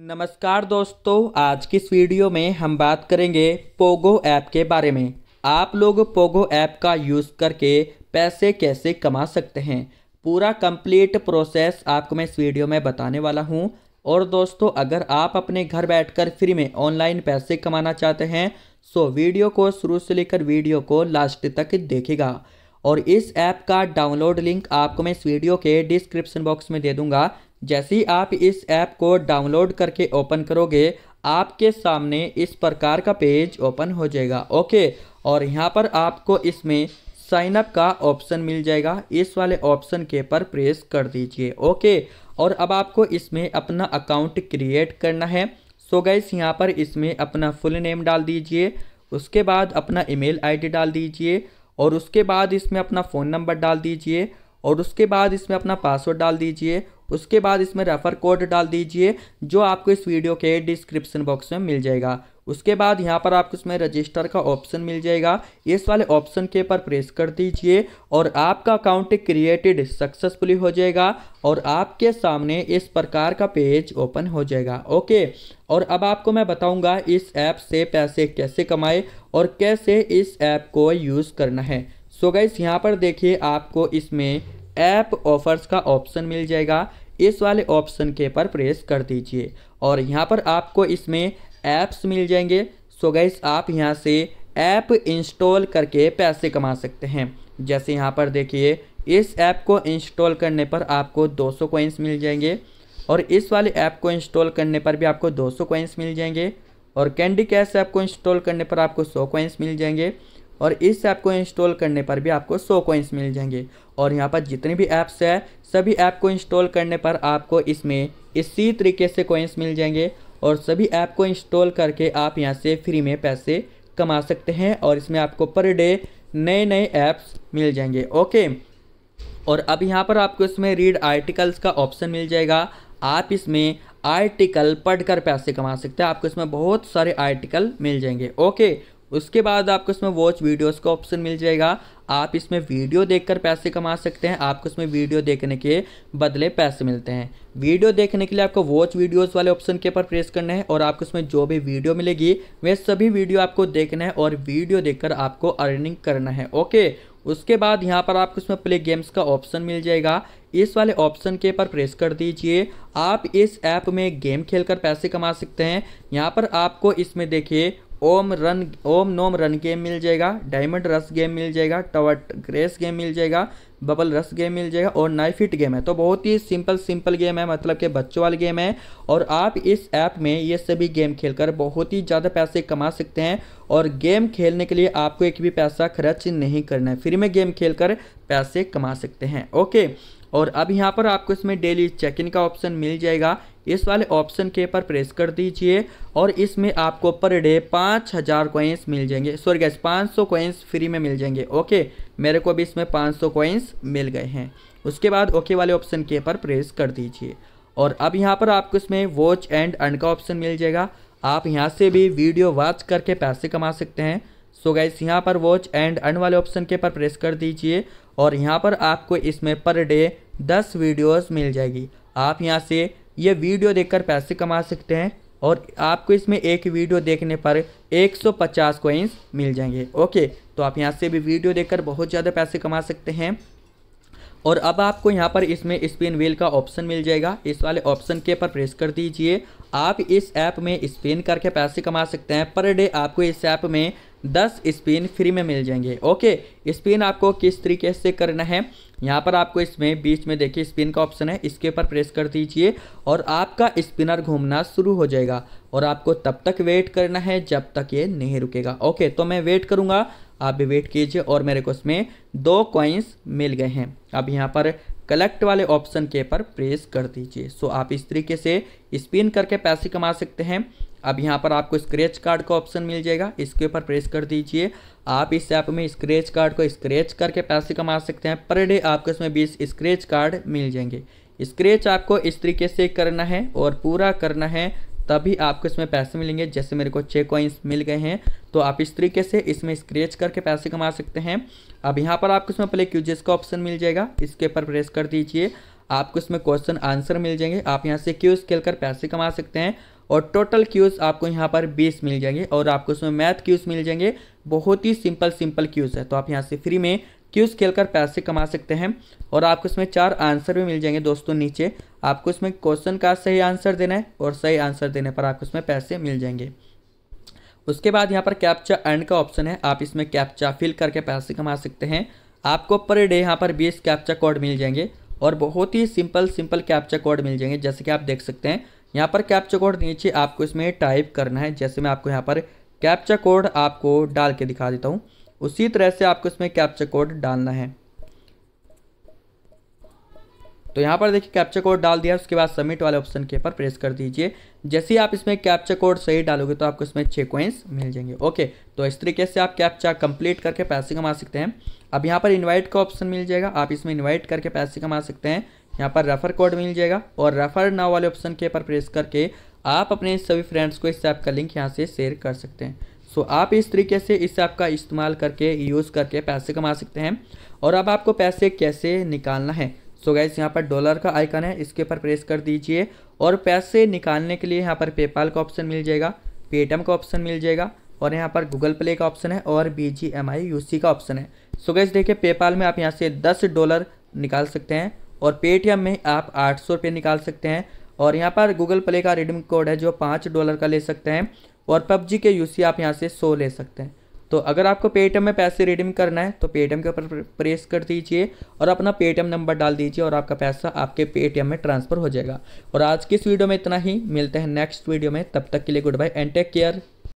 नमस्कार दोस्तों आज की इस वीडियो में हम बात करेंगे पोगो ऐप के बारे में आप लोग पोगो ऐप का यूज़ करके पैसे कैसे कमा सकते हैं पूरा कंप्लीट प्रोसेस आपको मैं इस वीडियो में बताने वाला हूं और दोस्तों अगर आप अपने घर बैठकर फ्री में ऑनलाइन पैसे कमाना चाहते हैं सो वीडियो को शुरू से लेकर वीडियो को लास्ट तक देखेगा और इस ऐप का डाउनलोड लिंक आपको मैं इस वीडियो के डिस्क्रिप्शन बॉक्स में दे दूंगा जैसे ही आप इस ऐप को डाउनलोड करके ओपन करोगे आपके सामने इस प्रकार का पेज ओपन हो जाएगा ओके और यहाँ पर आपको इसमें साइनअप का ऑप्शन मिल जाएगा इस वाले ऑप्शन के पर प्रेस कर दीजिए ओके और अब आपको इसमें अपना अकाउंट क्रिएट करना है सो गैस यहाँ पर इसमें अपना फुल नेम डाल दीजिए उसके बाद अपना ईमेल आईडी डाल दीजिए और उसके बाद इसमें अपना फ़ोन नंबर डाल दीजिए और उसके बाद इसमें अपना पासवर्ड डाल दीजिए उसके बाद इसमें रेफ़र कोड डाल दीजिए जो आपको इस वीडियो के डिस्क्रिप्सन बॉक्स में मिल जाएगा उसके बाद यहाँ पर आपको इसमें रजिस्टर का ऑप्शन मिल जाएगा इस वाले ऑप्शन के ऊपर प्रेस कर दीजिए और आपका अकाउंट क्रिएटेड सक्सेसफुली हो जाएगा और आपके सामने इस प्रकार का पेज ओपन हो जाएगा ओके और अब आपको मैं बताऊंगा इस ऐप से पैसे कैसे कमाए और कैसे इस ऐप को यूज़ करना है सो गाइस यहाँ पर देखिए आपको इसमें ऐप ऑफर्स का ऑप्शन मिल जाएगा इस वाले ऑप्शन के पर प्रेस कर दीजिए और यहाँ पर आपको इसमें ऐप्स मिल जाएंगे सो गैस आप यहाँ से ऐप इंस्टॉल करके पैसे कमा सकते हैं जैसे यहाँ पर देखिए इस ऐप को इंस्टॉल करने पर आपको 200 सौ कोइंस मिल जाएंगे और इस वाले ऐप को इंस्टॉल करने पर भी आपको 200 सौ कोइंस मिल जाएंगे और कैंडी कैश ऐप को इंस्टॉल करने पर आपको 100 कोइंस मिल जाएंगे और इस ऐप को इंस्टॉल करने पर भी आपको सौ कोइंस मिल जाएंगे और यहाँ पर जितने भी ऐप्स है सभी ऐप को इंस्टॉल करने पर आपको इसमें इसी तरीके से कोइंस मिल जाएंगे और सभी ऐप को इंस्टॉल करके आप यहाँ से फ्री में पैसे कमा सकते हैं और इसमें आपको पर डे नए नए ऐप्स मिल जाएंगे ओके और अब यहाँ पर आपको इसमें रीड आर्टिकल्स का ऑप्शन मिल जाएगा आप इसमें आर्टिकल पढ़कर पैसे कमा सकते हैं आपको इसमें बहुत सारे आर्टिकल मिल जाएंगे ओके उसके बाद आपको इसमें वॉच वीडियोस का ऑप्शन मिल जाएगा आप इसमें वीडियो देखकर पैसे कमा सकते हैं आपको इसमें वीडियो देखने के बदले पैसे मिलते हैं वीडियो देखने के लिए आपको वॉच वीडियोस वाले ऑप्शन के ऊपर प्रेस करना है और आपको इसमें जो भी वीडियो मिलेगी वे सभी वीडियो आपको देखना है और वीडियो कर आपको अर्निंग करना है ओके उसके बाद यहाँ पर आपको इसमें प्ले गेम्स का ऑप्शन मिल जाएगा इस वाले ऑप्शन के ऊपर प्रेस कर दीजिए आप इस ऐप में गेम खेलकर पैसे कमा सकते हैं यहाँ पर आपको इसमें देखिए Om run Om Nom run game मिल जाएगा डायमंड रस गेम मिल जाएगा टवर ग्रेस गेम मिल जाएगा बबल रस गेम मिल जाएगा और नाइफ हिट गेम है तो बहुत ही सिंपल सिंपल गेम है मतलब कि बच्चों वाली गेम है और आप इस ऐप में ये सभी गेम खेलकर बहुत ही ज़्यादा पैसे कमा सकते हैं और गेम खेलने के लिए आपको एक भी पैसा खर्च नहीं करना है फ्री में गेम खेल पैसे कमा सकते हैं ओके और अब यहाँ पर आपको इसमें डेली चेक इन का ऑप्शन मिल जाएगा इस वाले ऑप्शन के ऊपर प्रेस कर दीजिए और इसमें आपको पर डे पाँच हज़ार कोइंस मिल जाएंगे सॉरी गैस पाँच सौ कोइंस फ्री में मिल जाएंगे ओके मेरे को अभी इसमें पाँच सौ कोइंस मिल गए हैं उसके बाद ओके वाले ऑप्शन के ऊपर प्रेस कर दीजिए और अब यहाँ पर आपको इसमें वॉच एंड अर्न का ऑप्शन मिल जाएगा आप यहाँ से भी वीडियो वॉच करके पैसे कमा सकते हैं सो गाइस यहाँ पर वॉच एंड अर्न वाले ऑप्शन के पर प्रेस कर दीजिए और यहाँ पर आपको इसमें पर डे दस वीडियोस मिल जाएगी आप यहाँ से ये वीडियो देखकर पैसे कमा सकते हैं और आपको इसमें एक वीडियो देखने पर 150 कॉइन्स मिल जाएंगे ओके तो आप यहाँ से भी वीडियो देखकर बहुत ज़्यादा पैसे कमा सकते हैं और अब आपको यहाँ पर इसमें स्पिन व्हील का ऑप्शन मिल जाएगा इस वाले ऑप्शन के पर प्रेस कर दीजिए आप इस ऐप में स्पिन करके पैसे कमा सकते हैं पर डे आपको इस ऐप में दस स्पिन फ्री में मिल जाएंगे ओके स्पिन आपको किस तरीके से करना है यहाँ पर आपको इसमें बीच में देखिए स्पिन का ऑप्शन है इसके ऊपर प्रेस कर दीजिए और आपका स्पिनर घूमना शुरू हो जाएगा और आपको तब तक वेट करना है जब तक ये नहीं रुकेगा ओके तो मैं वेट करूँगा आप भी वेट कीजिए और मेरे को इसमें दो कॉइन्स मिल गए हैं अब यहाँ पर कलेक्ट वाले ऑप्शन के पर प्रेस कर दीजिए सो आप इस तरीके से स्पिन करके पैसे कमा सकते हैं अब यहाँ पर आपको स्क्रैच कार्ड का ऑप्शन मिल जाएगा इसके ऊपर प्रेस कर दीजिए आप इस ऐप में स्क्रैच कार्ड को स्क्रैच करके पैसे कमा सकते हैं पर डे आपको इसमें बीस स्क्रैच कार्ड मिल जाएंगे स्क्रैच आपको इस तरीके से करना है और पूरा करना है तभी आपको इसमें पैसे मिलेंगे जैसे मेरे को छः कॉइन्स मिल गए हैं तो आप इस तरीके से इसमें स्क्रेच करके पैसे कमा सकते हैं अब यहाँ पर आपको इसमें प्ले क्यूजेस का ऑप्शन मिल जाएगा इसके ऊपर प्रेस कर दीजिए आपको इसमें क्वेश्चन आंसर मिल जाएंगे आप यहाँ से क्यूज खेल कर पैसे कमा सकते हैं और टोटल क्यूज़ आपको यहाँ पर बीस मिल जाएंगे और आपको इसमें मैथ क्यूज़ मिल जाएंगे बहुत ही सिंपल सिंपल क्यूज़ है तो आप यहाँ से फ्री में क्यूज खेल कर पैसे कमा सकते हैं और आपको इसमें चार आंसर भी मिल जाएंगे दोस्तों नीचे आपको इसमें क्वेश्चन का सही आंसर देना है और सही आंसर देने पर आपको इसमें पैसे मिल जाएंगे उसके बाद यहाँ पर कैप्चा एंड का ऑप्शन है आप इसमें कैप्चा फिल करके पैसे कमा सकते हैं आपको पर डे यहाँ पर बीस कैप्चा कोड मिल जाएंगे और बहुत ही सिंपल सिंपल कैप्चा कोड मिल जाएंगे जैसे कि आप देख सकते हैं यहाँ पर कैप्चा कोड नीचे आपको इसमें टाइप करना है जैसे मैं आपको यहाँ पर कैप्चा कोड आपको डाल के दिखा देता हूँ उसी तरह से आपको इसमें कैप्चर कोड डालना है तो यहाँ पर देखिए कैप्चर कोड डाल दिया उसके बाद सबमिट वाले ऑप्शन के ऊपर प्रेस कर दीजिए जैसे ही आप इसमें कैप्चर कोड सही डालोगे तो आपको इसमें छः कोइंस मिल जाएंगे ओके तो इस तरीके से आप कैप्चा कंप्लीट करके पैसे कमा सकते हैं अब यहाँ पर इन्वाइट का ऑप्शन मिल जाएगा आप इसमें इन्वाइट करके पैसे कमा सकते हैं यहाँ पर रेफर कोड मिल जाएगा और रेफर नाव वाले ऑप्शन के ऊपर प्रेस करके आप अपने सभी फ्रेंड्स को इस ऐप का लिंक यहाँ से शेयर कर सकते हैं सो so, आप इस तरीके से इससे आपका इस्तेमाल करके यूज़ करके पैसे कमा सकते हैं और अब आपको पैसे कैसे निकालना है सो so गैस यहाँ पर डॉलर का आइकन है इसके ऊपर प्रेस कर दीजिए और पैसे निकालने के लिए यहाँ पर पेपाल का ऑप्शन मिल जाएगा पेटीएम का ऑप्शन मिल जाएगा और यहाँ पर गूगल प्ले का ऑप्शन है और B G M I U C का ऑप्शन है सो गैस देखिए पेपाल में आप यहाँ से दस डॉलर निकाल सकते हैं और पेटीएम में आप आठ सौ रुपये निकाल सकते हैं और यहाँ पर गूगल प्ले का रिडीम कोड है जो पाँच डॉलर का ले सकते हैं और पबजी के यू आप यहाँ से सो ले सकते हैं तो अगर आपको पेटीएम में पैसे रिडीम करना है तो पेटीएम के ऊपर प्रेस कर दीजिए और अपना पेटीएम नंबर डाल दीजिए और आपका पैसा आपके पेटीएम में ट्रांसफ़र हो जाएगा और आज की इस वीडियो में इतना ही मिलते हैं नेक्स्ट वीडियो में तब तक के लिए goodbye and take care